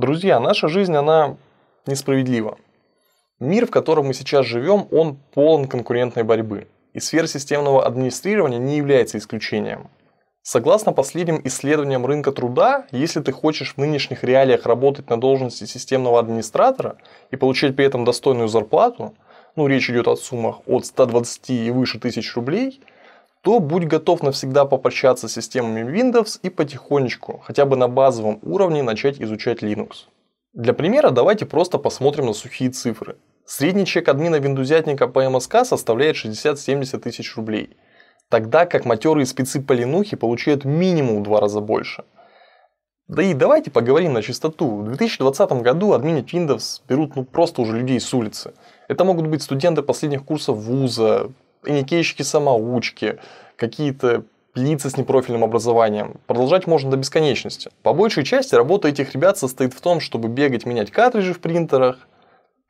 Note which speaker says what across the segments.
Speaker 1: Друзья, наша жизнь, она несправедлива. Мир, в котором мы сейчас живем, он полон конкурентной борьбы. И сфера системного администрирования не является исключением. Согласно последним исследованиям рынка труда, если ты хочешь в нынешних реалиях работать на должности системного администратора и получать при этом достойную зарплату, ну речь идет о суммах от 120 и выше тысяч рублей – то будь готов навсегда попрощаться с системами Windows и потихонечку, хотя бы на базовом уровне, начать изучать Linux. Для примера давайте просто посмотрим на сухие цифры. Средний чек админа виндузятника по МСК составляет 60-70 тысяч рублей, тогда как матерые спецы по линухе получают минимум в два раза больше. Да и давайте поговорим на чистоту. В 2020 году админить Windows берут ну просто уже людей с улицы. Это могут быть студенты последних курсов вуза, Никейщики-самоучки, какие-то лица с непрофильным образованием. Продолжать можно до бесконечности. По большей части работа этих ребят состоит в том, чтобы бегать менять картриджи в принтерах,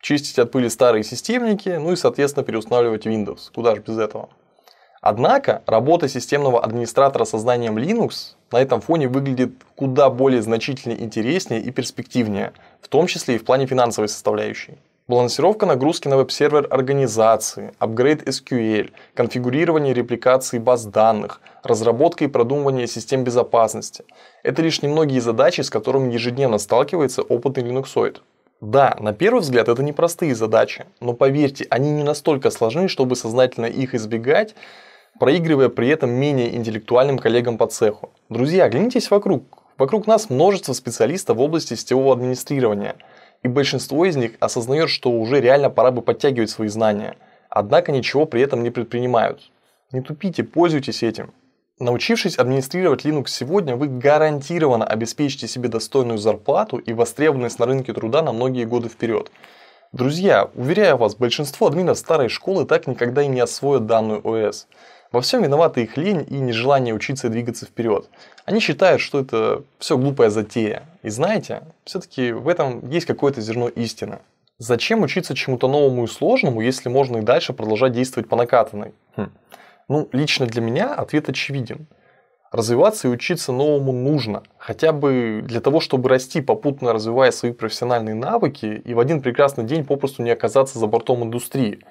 Speaker 1: чистить от пыли старые системники, ну и, соответственно, переустанавливать Windows. Куда же без этого? Однако, работа системного администратора со знанием Linux на этом фоне выглядит куда более значительно интереснее и перспективнее, в том числе и в плане финансовой составляющей. Балансировка нагрузки на веб-сервер организации, апгрейд SQL, конфигурирование репликации баз данных, разработка и продумывание систем безопасности. Это лишь немногие задачи, с которыми ежедневно сталкивается опытный линуксоид. Да, на первый взгляд это непростые задачи, но поверьте, они не настолько сложны, чтобы сознательно их избегать, проигрывая при этом менее интеллектуальным коллегам по цеху. Друзья, оглянитесь вокруг. Вокруг нас множество специалистов в области сетевого администрирования – и большинство из них осознает, что уже реально пора бы подтягивать свои знания, однако ничего при этом не предпринимают. Не тупите, пользуйтесь этим. Научившись администрировать Linux сегодня, вы гарантированно обеспечите себе достойную зарплату и востребованность на рынке труда на многие годы вперед. Друзья, уверяю вас, большинство админов старой школы так никогда и не освоят данную ОС. Во всем виновата их лень и нежелание учиться и двигаться вперед. Они считают, что это все глупая затея. И знаете, все-таки в этом есть какое-то зерно истины. Зачем учиться чему-то новому и сложному, если можно и дальше продолжать действовать по накатанной? Хм. Ну, лично для меня ответ очевиден. Развиваться и учиться новому нужно, хотя бы для того, чтобы расти, попутно развивая свои профессиональные навыки и в один прекрасный день попросту не оказаться за бортом индустрии –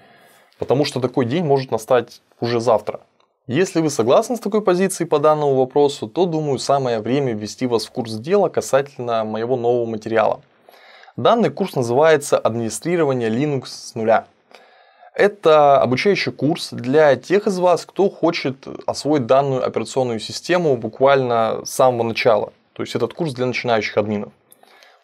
Speaker 1: Потому что такой день может настать уже завтра. Если вы согласны с такой позицией по данному вопросу, то думаю самое время ввести вас в курс дела касательно моего нового материала. Данный курс называется «Администрирование Linux с нуля». Это обучающий курс для тех из вас, кто хочет освоить данную операционную систему буквально с самого начала. То есть этот курс для начинающих админов.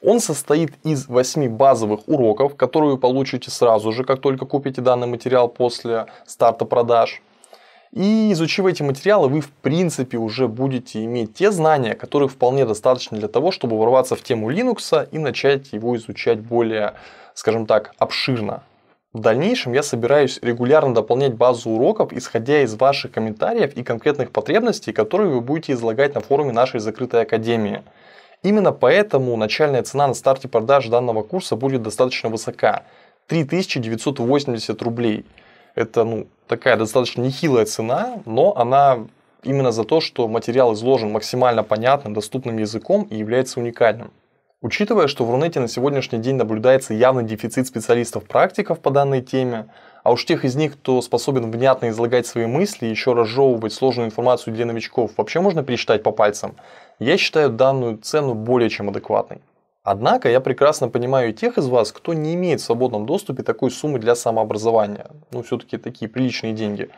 Speaker 1: Он состоит из 8 базовых уроков, которые вы получите сразу же, как только купите данный материал после старта продаж. И изучив эти материалы, вы в принципе уже будете иметь те знания, которых вполне достаточно для того, чтобы ворваться в тему Linux и начать его изучать более, скажем так, обширно. В дальнейшем я собираюсь регулярно дополнять базу уроков, исходя из ваших комментариев и конкретных потребностей, которые вы будете излагать на форуме нашей закрытой академии. Именно поэтому начальная цена на старте продаж данного курса будет достаточно высока – 3980 рублей. Это ну, такая достаточно нехилая цена, но она именно за то, что материал изложен максимально понятным, доступным языком и является уникальным. Учитывая, что в Рунете на сегодняшний день наблюдается явный дефицит специалистов-практиков по данной теме, а уж тех из них, кто способен внятно излагать свои мысли и еще разжевывать сложную информацию для новичков, вообще можно пересчитать по пальцам, я считаю данную цену более чем адекватной. Однако я прекрасно понимаю и тех из вас, кто не имеет в свободном доступе такой суммы для самообразования. Ну, все-таки такие приличные деньги.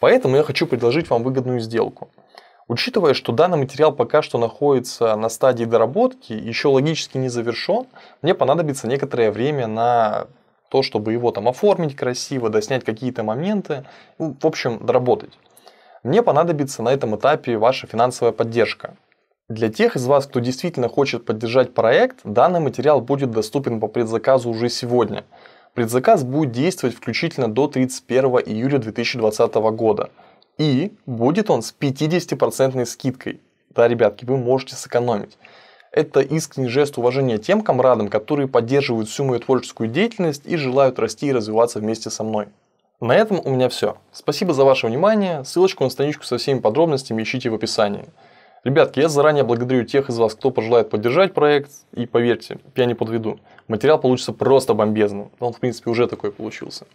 Speaker 1: Поэтому я хочу предложить вам выгодную сделку – Учитывая, что данный материал пока что находится на стадии доработки, еще логически не завершен, мне понадобится некоторое время на то, чтобы его там оформить красиво, доснять какие-то моменты, ну, в общем, доработать. Мне понадобится на этом этапе ваша финансовая поддержка. Для тех из вас, кто действительно хочет поддержать проект, данный материал будет доступен по предзаказу уже сегодня. Предзаказ будет действовать включительно до 31 июля 2020 года – и будет он с 50% скидкой. Да, ребятки, вы можете сэкономить. Это искренний жест уважения тем комрадам, которые поддерживают всю мою творческую деятельность и желают расти и развиваться вместе со мной. На этом у меня все. Спасибо за ваше внимание. Ссылочку на страничку со всеми подробностями ищите в описании. Ребятки, я заранее благодарю тех из вас, кто пожелает поддержать проект. И поверьте, я не подведу. Материал получится просто бомбезным. Он, в принципе, уже такой получился.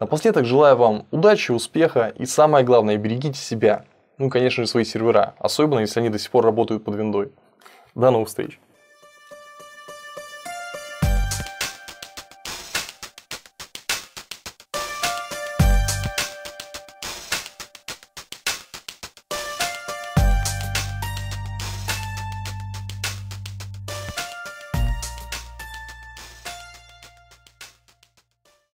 Speaker 1: Напоследок желаю вам удачи, успеха и самое главное, берегите себя. Ну и, конечно же, свои сервера, особенно если они до сих пор работают под виндой. До новых встреч!